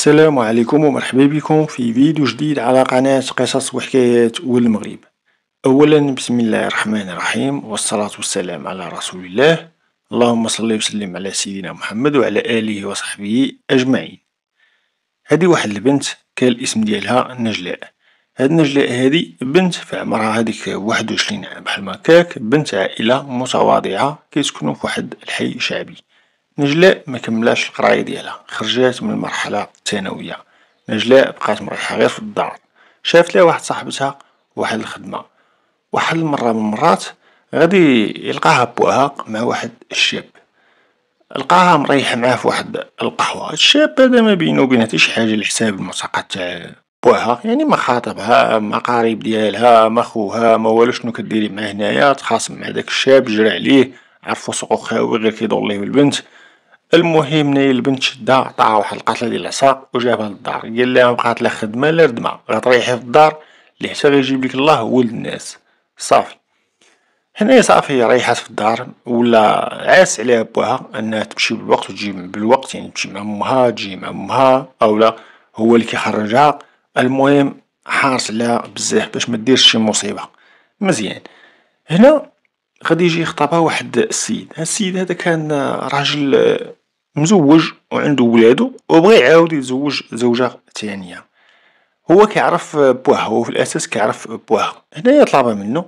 السلام عليكم ومرحبا بكم في فيديو جديد على قناة قصص وحكايات والمغرب أولا بسم الله الرحمن الرحيم والصلاة والسلام على رسول الله اللهم صل وسلم على سيدنا محمد وعلى آله وصحبه أجمعين هذه واحد البنت كان الاسم ديالها نجلاء هاد نجلاء هادي بنت في عمرها هاديك واحد وعشرين عام بحال كاك بنت عائلة متواضعة كيسكنو في واحد الحي شعبي نجلاء مكملاش القراية ديالها خرجات من المرحلة الثانوية نجلاء بقات مريحة غير في الدار شافت ليها واحد صاحبتها واحد الخدمة واحد المرة من المرات غادي يلقاها بوها مع واحد الشاب لقاها مريحه معاه في واحد القهوة الشاب هذا ما بينه وبينها حتى شي حاجة لحساب المساقات تاع بوها يعني ما خاطبها ما قريب ديالها ما خوها ما والو شنو كديري معاه هنايا تخاصم مع داك الشاب جرى عليه عرفو سوق خاوي غير كيدور ليه البنت المهم ناي البنت شدها عطاها واحد القاتله ديال العصا وجابها للدار قال لها بقات لا خدمه لا ردمه غتريحي في الدار اللي حتى غيجيب لك الله ولد الناس صافي هنا صافي ريحات في الدار ولا عاس عليها بوها انها تمشي بالوقت وتجي بالوقت يعني تمشي مع امها تجي مع امها او لا هو اللي كيخرجها المهم حارس عليها بزاف باش ما ديرش شي مصيبه مزيان هنا غادي يجي يخطبها واحد السيد هاد السيد هذا كان راجل مزوج وعنده ولادو وبغى يعاود يتزوج زوجة تانية هو كيعرف بواه هو في الأساس كيعرف بواه هنايا طلبها منو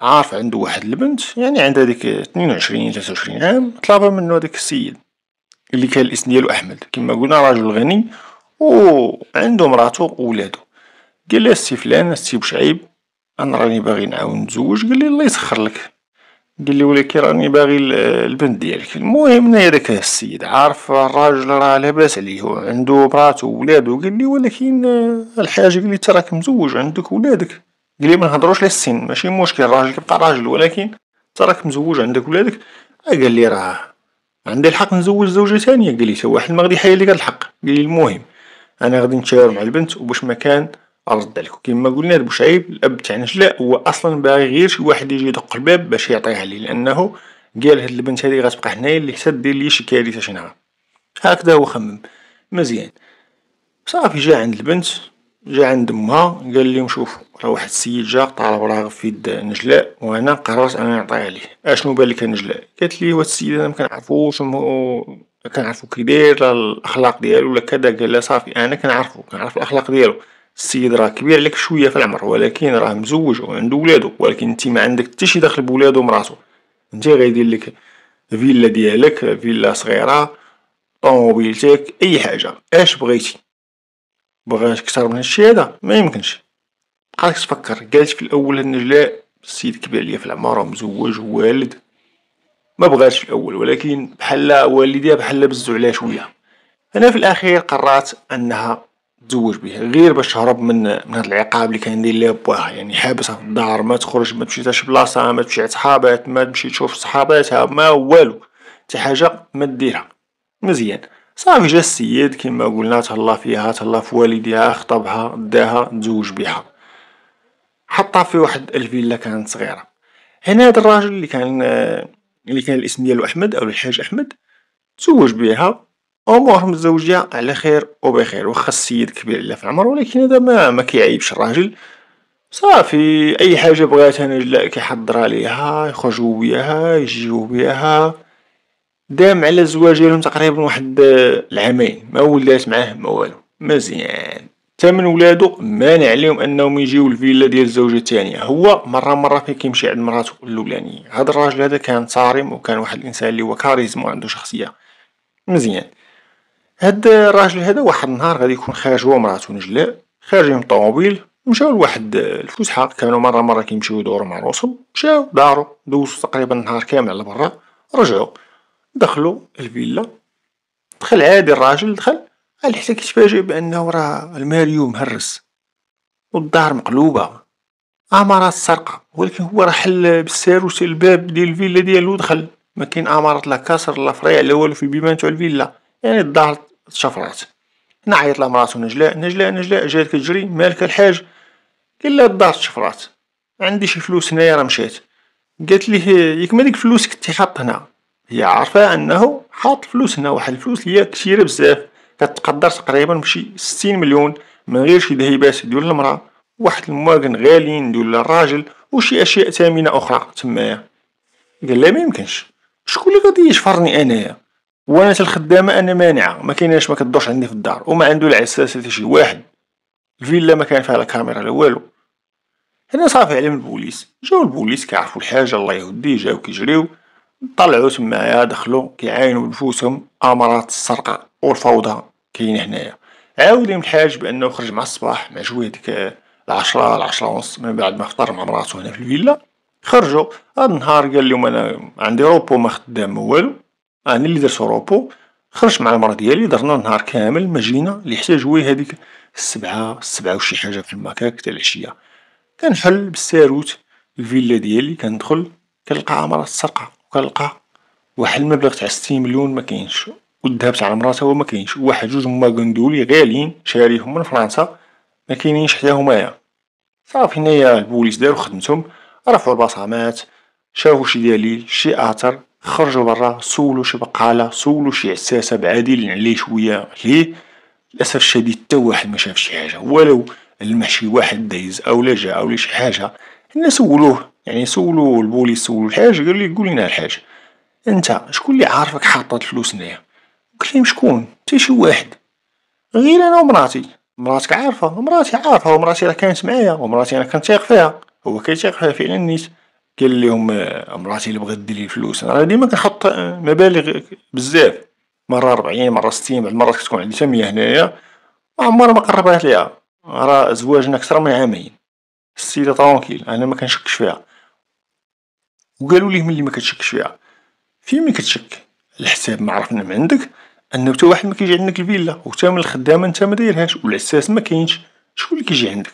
عارف عندو واحد البنت يعني عندها ديك تنين وعشرين تلاتة وعشرين عام طلبها منو هذاك السيد لي كان الاسم ديالو أحمد كيما قلنا راجل غني وعندو مراتو وولادو قالها السي فلان السي بوشعيب أنا راني باغي نعاود نتزوج قالي الله يسخرلك لي ولكن راني باغي البنت ديالك المهم انا داك السيد عارف الراجل راه لاباس عليه وعندو مراتو وولادو قالي ولكن الحاجة قالي لي تراك مزوج عندك ولادك قالي نهضروش على السن ماشي مشكل الراجل كيبقى راجل ولكن تراك مزوج عندك ولادك لي راه عندي الحق نزوج زوجة تانية قالي تا واحد ما غادي يحيل لك هاد الحق قالي المهم انا غادي نتشاور مع البنت وباش ما كان رد عليكم كيما قلنا شعيب الاب تاعنا لا هو اصلا باغي غير شي واحد يجي يدق الباب باش يعطيها ليه لانه قال هاد البنت هادي غتبقى هنايا اللي حتى دير لي شي كارثه شي نهار هكذا هو خمم مزيان صافي جا عند البنت جا عند امها قال لهم شوفوا راه واحد السيد جا طالب راه في يد نجلاء وانا قررت انا نعطيها ليه اشنو بالك نجلاء قالت لي هاد السيد انا مكنعرفوش كنعرفو كي داير الاخلاق ديالو ولا كذا قال لها صافي انا كنعرفو كنعرف الاخلاق ديالو السيد راه كبير عليك شويه في العمر ولكن راه مزوج وعندو ولادو ولكن انت ما عندك حتى شي دخل بولادو ومراتو انت غيدير لك فيلا ديالك فيلا صغيره طوموبيلتك اي حاجه اش بغيتي بغات كثر من هادشي هذا ما يمكنش بقاك تفكر قالت في الاول النجلاء السيد كبير عليا في العمر مزوج والد ما بغاتش في الاول ولكن بحال والديها بحال بزو عليها شويه انا في الاخير قررت انها تزوج بها غير باش تهرب من من هاد العقاب اللي كان يدير ليها بواها يعني حابسها في الدار ما تخرج ما تمشي حتى بلاصه ما تمشي عند صحابات ما تمشي تشوف صحاباتها ما والو حتى حاجه ما ديرها مزيان صافي جا السيد كيما قلنا تهلا فيها تهلا في والديها خطبها داها تزوج بها حطها في واحد الفيلا كانت صغيره هنا هاد الراجل اللي كان اللي كان الاسم ديالو احمد او الحاج احمد تزوج بها امورهم الزوجية على خير وبخير وخا السيد كبير الا في العمر ولكن هدا مكيعيبش الراجل صافي اي حاجة بغات انا كيحضرها ليها يخرجو بيها يجيو بيها دام على الزواج ديالهم تقريبا واحد العامين ما ولات معاه ما والو مزيان تمن ولادو مانع عليهم انهم يجيو للفيلا ديال الزوجة التانية هو مرة مرة فين كيمشي عند مراتو الاولانية هاد الراجل هدا كان صارم وكان واحد الانسان اللي هو كاريزما وعندو شخصية مزيان هاد الراجل هذا واحد النهار غادي يكون خارج هو ومراتو نجلاء خارجين الطوموبيل مشاو لواحد الفسحة كانو مرة مرة كيمشيو يدورو مع روسهم مشاو دارو دوزو تقريبا نهار كامل على برا رجعو دخلو الفيلا دخل عادي الراجل دخل قال حتى كيتفاجئ بانه راه الماريو مهرس والدار مقلوبة امارات سرقة ولكن هو راه حل بالساروس الباب ديال الفيلا ديالو دخل ما كاين امارات لا كسر لا فريع لا والو في البيبان تاع الفيلا يعني الدار تشفرات نعيط لمراتو نجلاء نجلاء نجلاء جات كتجري مالك الحاج قال لها الدار تشفرات عندي شي فلوس هنايا راه مشات قالت ليه ياك مالك فلوسك كنتي حاط هنا هي عارفة انه حاط فلوس هنا واحد الفلوس اللي هي كثيرة بزاف كتقدر تقريبا بشي ستين مليون من غير شي ذهبات ديال المرأة واحد المواقن غاليين ديال الراجل وشي اشياء ثمينة اخرى تمايا قال لا ما يمكنش شكون اللي غادي يشفرني انايا وانا الخدامه انا مانعه ما كايناش ما كدورش عندي في الدار وما عنده العساس حتى شي واحد الفيلا ما كان فيها لا كاميرا لا والو هنا صافي عليهم البوليس جاو البوليس كيعرفوا الحاجه الله يهدي جاو كيجريو طلعوا تمايا دخلوا كيعاينوا نفوسهم امارات السرقه والفوضى كاين هنايا عاود لهم الحاج بانه خرج مع الصباح مع شويه ديك العشرة العشرة ونص من بعد ما فطر مع مراتو هنا في الفيلا خرجوا هاد النهار قال لهم انا عندي روبو ما خدام والو انا لي درت روبو خرجت مع المرا ديالي درنا نهار كامل ماجينا اللي حتى جوي هاديك السبعة السبعة وشي حاجة في المكاك تاع العشية كنحل بالساروت الفيلا ديالي كندخل كنلقى عمرة السرقه وكنلقى واحد المبلغ تاع ستين مليون مكاينش والذهب تاع المرا تاهو مكاينش واحد جوج هما قندولي غاليين شاريهم من فرنسا مكاينينش حتى همايا صافي هنايا البوليس دارو خدمتهم رفعو البصمات شافو شي دليل شي اثر خرجوا برا سولوا شي بقالة سولوا شي عساسة بعادل عليه شوية ليه للأسف الشديد تا واحد ما شاف شي حاجة ولو لمح شي واحد دايز أو لجا جا أو شي حاجة حنا سولوه يعني سولوا البوليس سولوا الحاج قال لي قول لنا الحاج انت شكون اللي عارفك حاطط الفلوس هنايا قلت لهم شكون حتى شي واحد غير انا ومراتي مراتك عارفه مراتي عارفه ومراتي راه كانت معايا ومراتي انا كنتيق فيها هو كيتيق فيها فعلا نيت قال لهم آه، مراتي اللي بغات دير الفلوس انا آه. ديما كنحط آه، مبالغ بزاف مرة ربعين يعني مرة ستين بعض المرات كتكون عندي حتى مية هنايا عمرها ما قربات ليها راه زواجنا كثر من عامين السيدة طرونكيل انا ما كنشكش فيها وقالوا لي ملي ما كتشكش فيها فين ما كتشك الحساب ما عرفنا من عندك انه حتى واحد ما كيجي عندك الفيلا وحتى من الخدامه انت ما دايرهاش والعساس ما كاينش شكون اللي كيجي عندك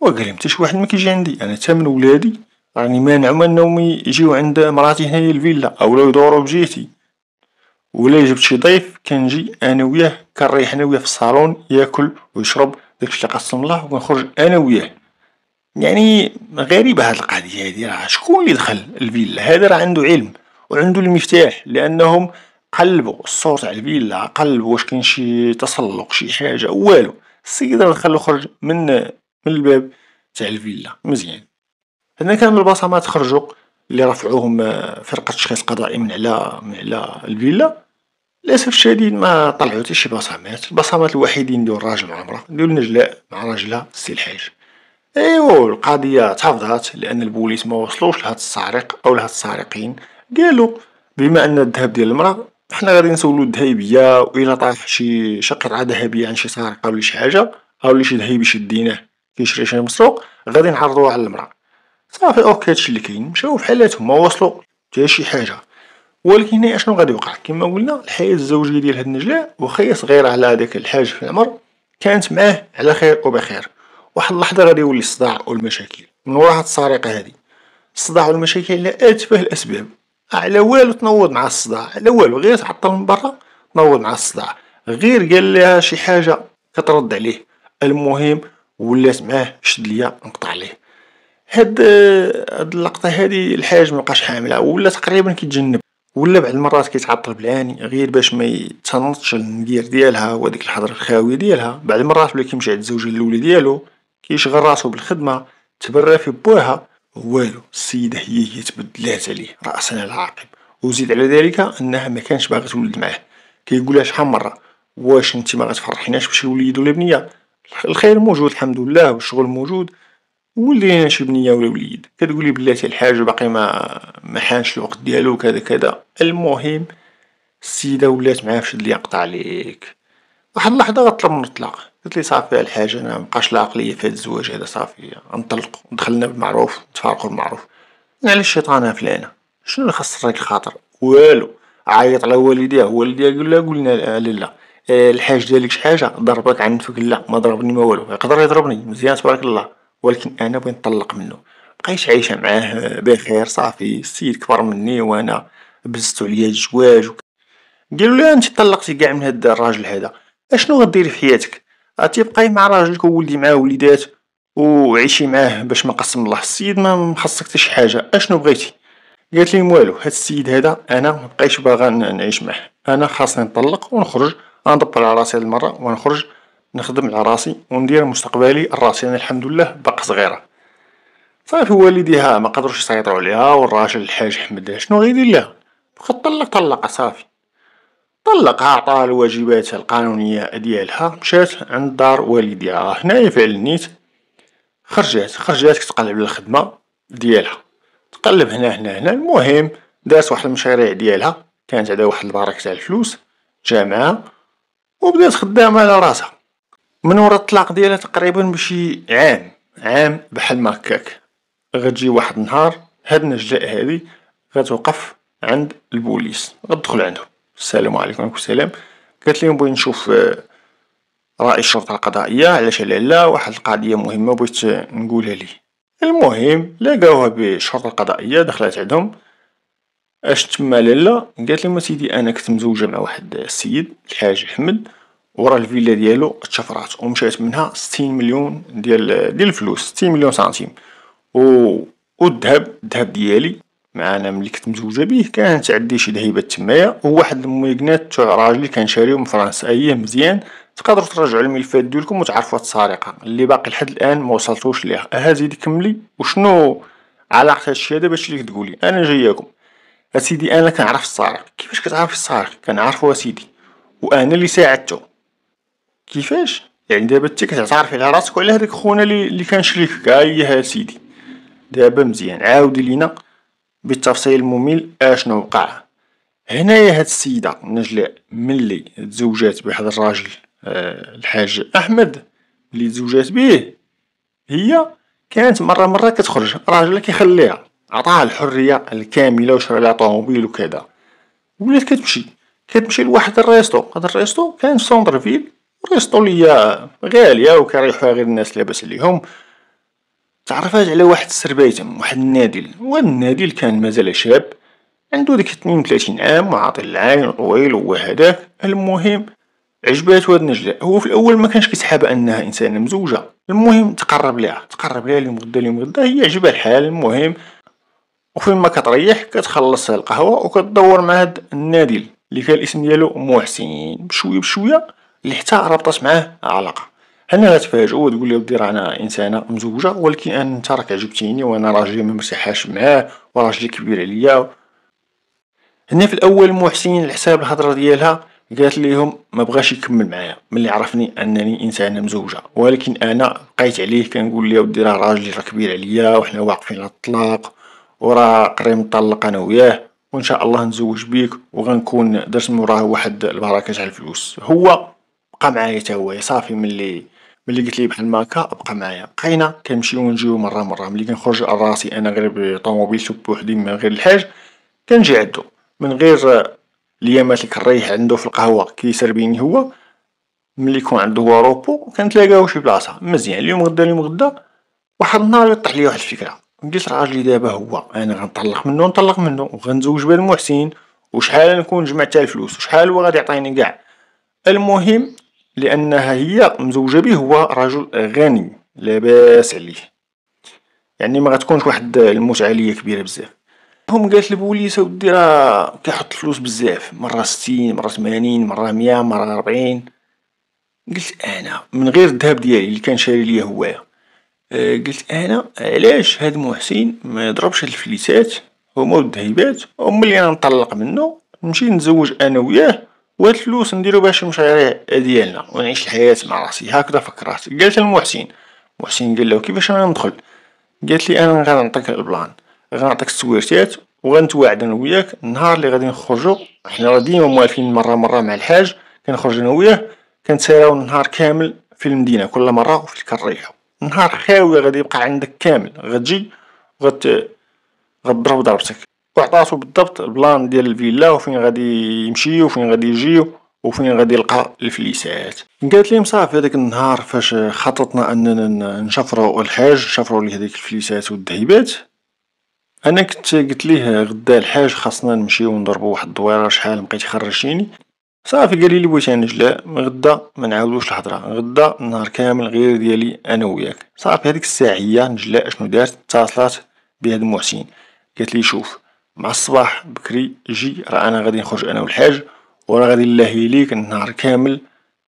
وقال لهم حتى شي واحد ما كيجي عندي انا حتى من ولادي راني يعني مانع منهم يجيو عند مراتي هنايا الفيلا أولا يدورو بجيتي ولا جبت شي ضيف كنجي أنا وياه كنريح أنا وياه في الصالون ياكل ويشرب داكشي لي قسم الله وكنخرج أنا وياه يعني غريبة هاد القضية هادي راه شكون لي دخل الفيلا هذا راه عندو علم وعندو المفتاح لأنهم قلبو الصور تاع الفيلا قلبو واش كاين شي تسلق شي حاجة والو السيد راه دخل وخرج من من الباب تاع الفيلا مزيان كان من البصمات خرجو اللي رفعوهم آه، فرقة تشخيص قضائي من على من على الفيلا للأسف الشديد ما طلعو تا شي بصمات البصمات الوحيدين ديال الراجل مع المرا النجلاء مع راجلها السي الحاج ايوا القضية تفضات لأن البوليس موصلوش لهاد السارق أو لهاد السارقين قالو بما أن الذهب ديال المرا حنا غادي نسولو الذهيبية وإلا طاح شي شي قطعة ذهبية عند شي سارق أو شي حاجة أو شي ذهبي شديناه كيشري شي مسروق غادي نعرضوه على المرا صافي اوكي هادشي اللي كاين مشاو في حالاتهم ما وصلوا حتى شي حاجة ولكن هنا شنو غادي يوقع كيما قلنا الحياة الزوجية ديال هاد النجلاء واخا هي صغيرة على هداك الحاج في العمر كانت معاه على خير وبخير واحد اللحظة غادي يولي الصداع والمشاكل من وراء هاد السرقة هادي الصداع والمشاكل على أتفه الأسباب على والو تنوض مع الصداع على والو غير تعطل من برا تنوض مع الصداع غير قال لها شي حاجة كترد عليه المهم ولات معاه شد ليا نقطع عليه هاد هاد اللقطه هادي الحاج مبقاش حاملها ولا تقريبا كيتجنب ولا بعض المرات كيتعطل بالعاني غير باش ما يتنطش المدير ديالها وديك الحضر الخاوي ديالها بعض المرات ولا كيمشي عند الزوجه الاولى ديالو كيشغل راسو بالخدمه تبرى في بوها والو السيده هي هي تبدلات عليه راسا على عقب وزيد على ذلك انها ما كانش باغا تولد معاه كيقولها شحال مره واش انت ما غتفرحيناش باش ولا بنيه الخير موجود الحمد لله والشغل موجود ولي انا شي بنيه ولا وليد كتقولي بلاتي الحاج باقي ما ما حانش الوقت ديالو كدا كدا المهم السيدة ولات معاه في اللي يقطع عليك واحد اللحظة غطلب منو الطلاق لي صافي الحاج انا مبقاش العقليه في هاد الزواج هدا صافي نطلق دخلنا بالمعروف نتفارقو بالمعروف على الشيطانة فلانة شنو اللي خسر الخاطر والو عيط على والديه والديه قالها قلنا لا آه، الحاج ديالك شي حاجه ضربك عنفك لا ما ضربني ما والو يقدر يضربني مزيان تبارك الله ولكن انا بغيت نطلق منو بقيت عايشة معاه بخير صافي السيد كبر مني وانا بزتو عليا الجواج قالوا لي انت طلقتي كاع من هاد الراجل هدا اشنو غديري في حياتك غتبقاي مع راجلك وولدي معاه وليدات وعيشي معاه باش ما قسم الله السيد مخصك حتى شي حاجة اشنو بغيتي قالت لي والو هاد السيد هذا انا مبقيتش باغا نعيش معاه انا خاصني نطلق ونخرج غندبر على راسي هاد المره ونخرج نخدم على راسي وندير مستقبلي لراسي انا يعني الحمد لله باقا صغيره صافي والديها ما قدروش يسيطروا عليها والراجل الحاج احمد شنو غيدير لها بقى طلق طلقها صافي طلقها عطاها الواجبات القانونيه ديالها مشات عند دار والديها هنايا فعل نيت خرجات خرجات كتقلب للخدمه ديالها تقلب هنا هنا هنا المهم دارت واحد المشاريع ديالها كانت عندها واحد البركه تاع الفلوس جامعه وبدات خدامه على راسها من ورا الطلاق ديالها تقريبا بشي عام عام بحال ما هكاك غتجي واحد النهار هاد النجلاء هادي غتوقف عند البوليس غتدخل عندهم السلام عليكم وعليكم السلام قالت لهم بغيت نشوف آه، رئيس الشرطة القضائية علاش لا واحد القضية مهمة بغيت نقولها ليه المهم لقاوها بالشرطة القضائية دخلت عندهم اش تما لالا قالت لهم سيدي انا كنت مزوجة مع واحد السيد الحاج احمد ورا الفيلا ديالو تشفرات ومشات منها ستين مليون ديال ديال الفلوس ستين مليون سنتيم و والذهب الذهب ديالي مع انا ملي كنت متزوجه بيه كانت عندي شي دهيبات تمايا وواحد المويكنات تاع راجلي كان شاريهم من فرنسا ايام مزيان تقدروا ترجعوا الملفات ديالكم وتعرفوا هاد السرقة اللي باقي لحد الان ما وصلتوش ليها زيدي كملي وشنو علاقة هادشي هذا باش اللي تقولي انا جاياكم اسيدي انا كنعرف السارق كيفاش كتعرفي السارق كنعرفو اسيدي وانا اللي ساعدته كيفاش يعني دابا انت كتعترفي على راسك وعلى هذيك خونا اللي كان شريكك هيا سيدي دابا مزيان عاودي لينا بالتفصيل الممل اشنو وقع هنايا هاد السيده نجلاء ملي تزوجات بواحد الراجل أه الحاج احمد اللي تزوجات بيه هي كانت مره مره كتخرج راجلها كيخليها عطاها الحريه الكامله وشرى لها طوموبيل وكذا ولات كتمشي كتمشي لواحد الريستو هاد الريستو كان في سونتر فيل بريسطولية غالية وكيريحوها غير الناس لاباس عليهم تعرفات على واحد السربايتم واحد النادل وهاد النادل كان مازال شاب عندو ديك 32 عام وعاطل العين وطويل وهو هداك المهم عجباتو هاد نجلاء هو في الأول مكانش كيسحب أنها إنسانة مزوجة المهم تقرب ليها تقرب ليها ليوم غدا ليوم غدا هي عجبها الحال المهم وفين ما كتريح كتخلص القهوة وكتدور مع هاد النادل اللي كان الاسم ديالو محسن بشوية بشوية اللي حتى ربطت معاه علاقه هنا غتفاجئوا وتقول لي ودي راه انا انسانه مزوجه ولكن انت راك عجبتيني وانا راجلي ما مرتاحاش معاه وراجلي كبير عليا هنا في الاول محسن الحساب الهضره ديالها قالت ليهم ما بغاش يكمل معايا ملي عرفني انني انسانه مزوجه ولكن انا بقيت عليه كنقول ليه ودي راه راجلي راه كبير عليا وحنا واقفين على الطلاق وراه قريب نطلق انا وياه وان شاء الله نزوج بيك وغنكون درت موراه واحد البركه تاع الفلوس هو بقى معايا تا هو صافي ملي ملي قلت ليه بحال ماكا بقى معايا بقينا كنمشيو ونجيو مره مره ملي كنخرج على راسي انا غير بطوموبيل سوق بوحدي من غير الحاج كنجي عندو من غير ليامات اللي كنريح عندو في القهوه كيسربيني هو ملي يكون عندو هو روبو كنتلاقاو شي بلاصه مزيان اليوم غدا اليوم غدا واحد النهار يطيح ليا واحد الفكره قلت راجلي دابا هو انا غنطلق منو نطلق منو وغنزوج بالمحسن المحسن وشحال نكون جمعت الفلوس وشحال هو غادي يعطيني كاع المهم لأنها هي مزوجة به هو رجل غني لاباس عليه يعني ما غتكونش واحد المتعة ليا كبيرة بزاف هم قالت البوليس اودي راه كيحط فلوس بزاف مرة ستين مرة ثمانين مرة مية مرة ربعين قلت انا من غير الذهب ديالي اللي كان شاري ليا هوايا آه، قلت انا علاش هاد محسن ما يضربش هاد الفليسات هما الذهبات هما اللي انا نطلق منه نمشي نتزوج انا وياه وهاد الفلوس نديرو باش المشاريع ديالنا ونعيش الحياة مع راسي هكذا فكرت قالت لمحسن محسن قالها كيفاش انا ندخل قالت لي انا غنعطيك البلان غنعطيك السويرتات وغنتواعد انا وياك النهار اللي غادي نخرجو حنا راه ديما موالفين مرة مرة مع الحاج كنخرج انا وياه كنتساراو النهار كامل في المدينة كل مرة وفي الكريحة نهار خاوي غادي يبقى عندك كامل غتجي وغت غتضرب ضربتك وعطاتو بالضبط البلان ديال الفيلا وفين غادي يمشي وفين غادي يجي وفين غادي يلقى الفليسات قالت لهم صافي هذاك النهار فاش خططنا اننا نشفروا الحاج نشفروا ليه هذيك الفليسات والذهبات انا كنت قلت ليه غدا الحاج خاصنا نمشيو نضربو واحد الدويره شحال بقيت خرجتيني صافي قال لي بغيت نجلا غدا ما نعاودوش الهضره غدا النهار كامل غير ديالي انا وياك صافي هذيك الساعيه نجلاء شنو دارت اتصلات بهاد محسن قالت لي شوف مع الصباح بكري جي راه انا غادي نخرج انا والحاج وراه غادي نلهي ليك النهار كامل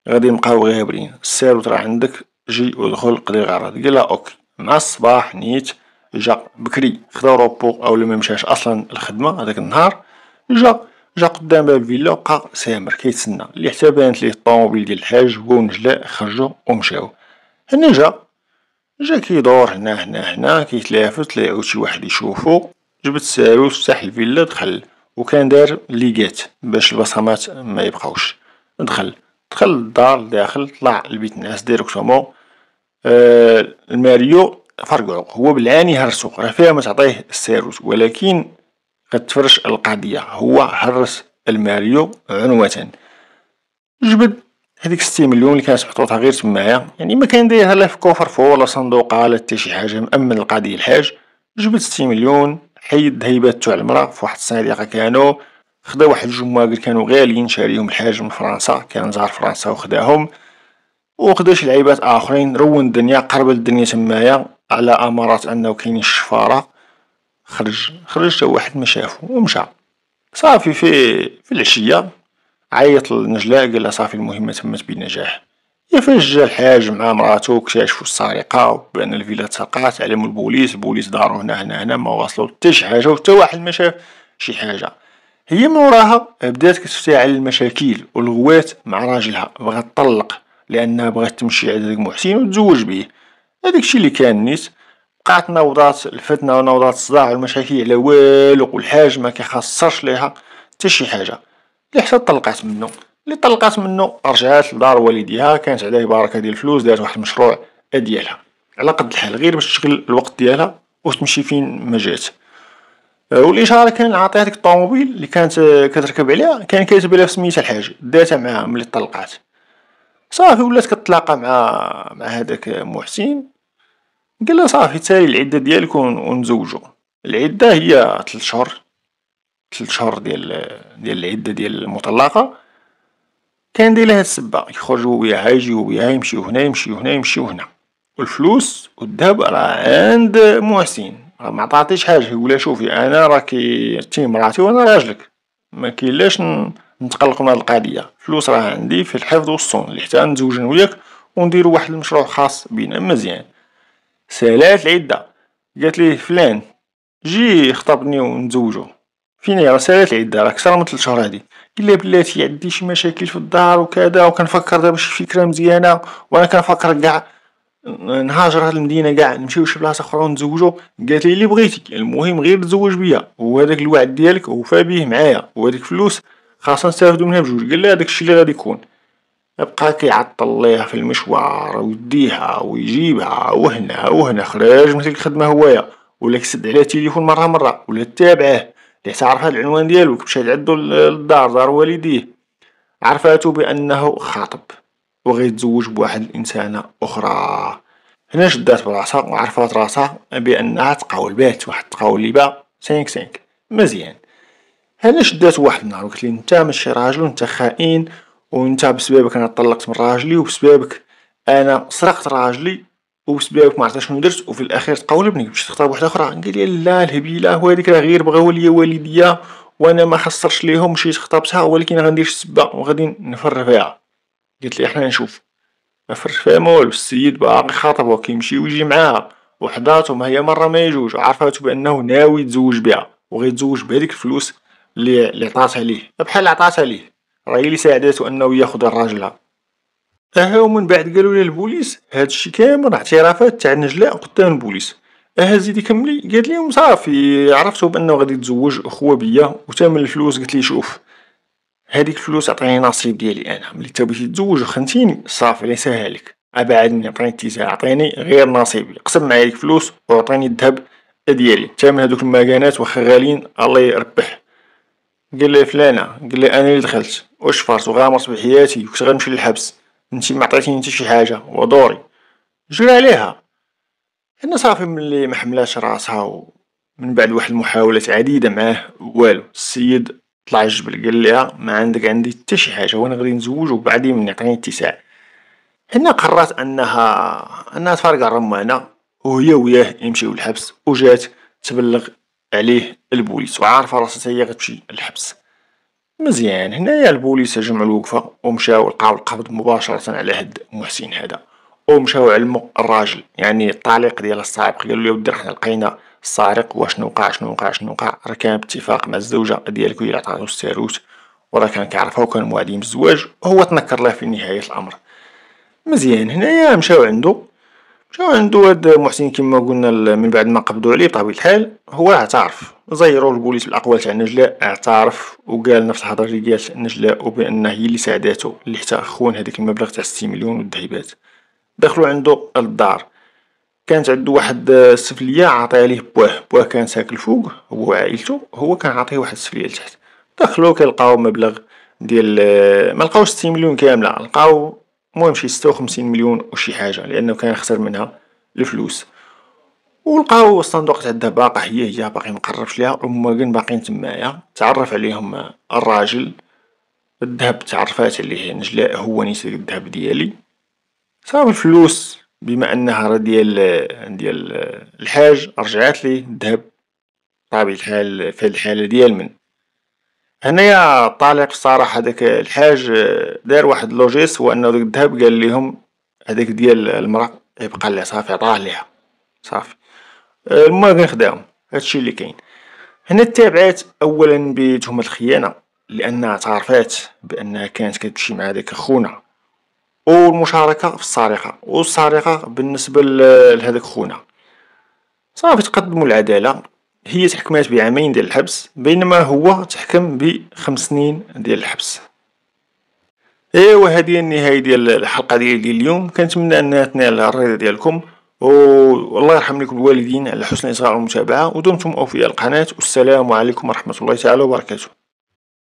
غادي نبقاو غابرين السيروت راه عندك جي ودخل قضي غرض قال اوكي مع الصباح نيت جا بكري خدا روبو او ما مشاش اصلا الخدمه هذاك النهار جا جا قدام باب الفيلا بقى سامر كيتسنى اللي حتى بانت ليه الطوموبيل ديال الحاج هو ونجلاء خرجوا ومشاو هنا جا جا كيدور هنا هنا هنا كيتلافت لا يعاود شي واحد يشوفو جبت ساروت في الفيلا دخل وكان دار ليقات باش البصمات ما يبقاوش دخل دخل للدار داخل طلع لبيت الناس ديريكتومون آه الماريو فرقعو هو بالعاني هرسو راه فيها ما تعطيه الساروت ولكن غتفرش القضية هو هرس الماريو عنوة جبد هذيك ستي مليون اللي كانت محطوطة غير تمايا يعني ما كان دايرها لا في كوفر فو لا صندوقة لا حتى شي حاجة مأمن القضية الحاج جبد ستي مليون حيد هيبات تاع المرا في واحد الصنديقة كانو خدا واحد جوج مواقل كانو غاليين شاريهم الحاج من فرنسا كان زار فرنسا وخداهم وخدا شي لعيبات اخرين رون الدنيا قرب الدنيا تمايا على امارات انه كاينين الشفارة خرج خرج تا واحد ما شافو ومشى صافي في في العشية عيط لنجلاء قالها صافي المهمة تمت بنجاح فاش جا الحاج مع مراتو كتاشفو السرقة بان الفيلا تسرقات علمو البوليس البوليس دارو هنا هنا هنا ما واصلو حتى شي حاجة وحتى واحد ما شاف شي حاجة هي موراها بدات كتفتعل المشاكل والغوات مع راجلها بغات تطلق لانها بغات تمشي عند داك محسن وتزوج به هذاك الشيء اللي كان نيت بقات نوضات الفتنه ونوضات الصداع والمشاكل على والو والحاج ما كيخسرش ليها حتى شي حاجه اللي حتى طلقات منه اللي طلقات منو رجعات لدار والديها كانت عليه بركة ديال الفلوس دارت واحد المشروع ديالها على قد الحال غير باش تشغل الوقت ديالها وتمشي فين ما جات آه، والاشاره كان عاطيها ديك الطوموبيل اللي كانت آه، كتركب عليها كان كاتب عليها سميتها الحاج داتها معاه ملي طلقات صافي ولات كتلاقى مع مع هذاك محسن قال لها صافي تالي العده ديالك ونزوجو العده هي 3 شهور 3 شهور ديال ديال العده ديال المطلقه كان دي لها السبة يخرجوا وياها يجيو وياها يمشيو هنا يمشيو هنا يمشيو هنا والفلوس والذهب راه عند محسن راه ما عطاتيش حاجه يقول لها شوفي انا راكي تي مراتي وانا راجلك ما كاينلاش نتقلق من هاد القضيه الفلوس راه عندي في الحفظ والصون اللي حتى نتزوج انا وياك ونديرو واحد المشروع خاص بينا مزيان سالات العده قالت لي فلان جي خطبني ونتزوجو فين راه سالات العده راه كثر من 3 شهور هادي الا بلاتي عندي يعني شي مشاكل في الدار وكذا وكنفكر دابا شي فكره مزيانه وانا كنفكر كاع نهاجر هاد المدينه كاع نمشيو شي بلاصه اخرى ونتزوجو قالت لي اللي بغيتي يعني المهم غير تزوج بيا وهذاك الوعد ديالك وفى به معايا وهاديك الفلوس خاصنا نستافدو منها بجوج قال لي داك الشيء اللي غادي يكون بقى كيعطل ليها في المشوار ويديها ويجيبها وهنا وهنا خرج من الخدمه هوايا ولا كسد على التليفون مره مره ولا تابعه عرف هذا العنوان ديالو مشى لعندو للدار دار والديه عرفاتو بانه خاطب وغيتزوج بواحد الانسانه اخرى هنا شدات براسها وعرفات راسها بانها تقاول بات واحد تقاول لي با 5 5 مزيان هنا شدات واحد النهار وقالت لي انت ماشي راجل وانت خائن وانت بسببك انا طلقت من راجلي وبسببك انا سرقت راجلي وبسبابك ما عرفتش شنو درت وفي الاخير تقولبني باش تختار واحده اخرى قال لي لا الهبيله هو هذيك راه غير بغاو ليا والديا وانا ما خسرش ليهم مشيت خطبتها ولكن غندير السبه وغادي نفر فيها قلت لي احنا نشوف ما فرش فيها مول السيد باقي خاطبه كيمشي ويجي معاها وحضاتهم هي مره ما يجوج وعرفاتو بانه ناوي يتزوج بها وغيتزوج بهذيك الفلوس اللي عطاتها ليه بحال عطاتها ليه راه هي اللي ساعداتو انه ياخد الراجل اها ومن بعد قالوا لي البوليس هادشي كامل اعترافات تاع نجلاء قدام البوليس اها زيدي كملي قالت لهم صافي عرفتو بانه غادي يتزوج اخوه بيا وثمن الفلوس قلت لي شوف هذيك الفلوس عطيني نصيب ديالي انا ملي تا تتزوج خنتيني وخنتيني صافي الله يسهل ابعدني عطيني التساع عطيني غير نصيبي قسم معايا الفلوس وعطيني الذهب ديالي ثمن هذوك المكانات واخا غاليين الله يربح قال لي فلانه قال لي انا اللي دخلت واش فرت وغامرت بحياتي وكنت غنمشي للحبس انت ما عطيتيني حتى شي حاجه ودوري جري عليها انا صافي ملي ما حملاش راسها ومن بعد واحد المحاولات عديده معاه والو السيد طلع الجبل قال ليها ما عندك عندي حتى شي حاجه وانا غادي نزوج وبعدين من يعطيني اتساع هنا قررت انها انها تفارق الرمانه وهي وياه يمشيو للحبس وجات تبلغ عليه البوليس وعارفه راسها هي غتمشي للحبس مزيان هنايا البوليس جمعو الوقفة ومشاو لقاو القبض مباشرة على هاد محسن هذا ومشاو علمو الراجل يعني الطليق ديال السائق قالو ليه ودي حنا لقينا السارق واش وقع شنو وقع شنو وقع راه كان باتفاق مع الزوجة ديالك هي اللي عطاتو الساروت وراه كان كيعرفها وكان موعدين بالزواج وهو تنكر له في نهاية الأمر مزيان هنايا مشاو عندو شو عندو هاد محسن كيما قلنا من بعد ما قبضو عليه بطبيعة الحال هو اعترف زيرو البوليس الاقوال تاع نجلاء اعترف وقال نفس الهضره اللي قالت نجلاء وبان هي اللي ساعداتو اللي حتى خون هذاك المبلغ تاع 60 مليون والذهبات دخلوا عندو الدار كانت عندو واحد السفليه عاطيها ليه بواه بواه كان ساكن فوق هو وعائلته هو كان عاطيه واحد السفليه لتحت دخلوا كيلقاو مبلغ ديال ما لقاوش 60 مليون كامله لقاو المهم شي ستة وخمسين مليون وشي حاجة لانه كان خسر منها الفلوس ولقاو الصندوق تاع الذهب باقا هي هي باقي مقرفش ليها هما كان باقيين تمايا تعرف عليهم الراجل الذهب تعرفات عليه نجلاء هو نسيت الذهب ديالي صاب الفلوس بما انها راه ديال ديال الحاج لي الذهب بطبيعة الحال في هاد الحالة ديال من هنايا طالق بصراحة هداك الحاج آه، دار واحد لوجيست هو انو هداك الذهب قال لهم هذاك ديال المرا يبقى لها صافي عطاه ليها صافي آه، المهم خداهم هادشي لي كاين هنا تابعات اولا بتهمة الخيانة لانها اعترفات بانها كانت كتمشي مع داك خونا والمشاركة في السرقة والسرقة بالنسبة لهذاك خونا صافي تقدموا العدالة هي تحكمات بعامين ديال الحبس بينما هو تحكم بخمس سنين ديال الحبس ايوا هذه النهايه ديال الحلقه ديال اليوم كنتمنى انها تنال الرضا ديالكم والله يرحم لكم الوالدين على حسن الاصغاء المتابعه ودمتم اوفياء القناه والسلام عليكم ورحمه الله تعالى وبركاته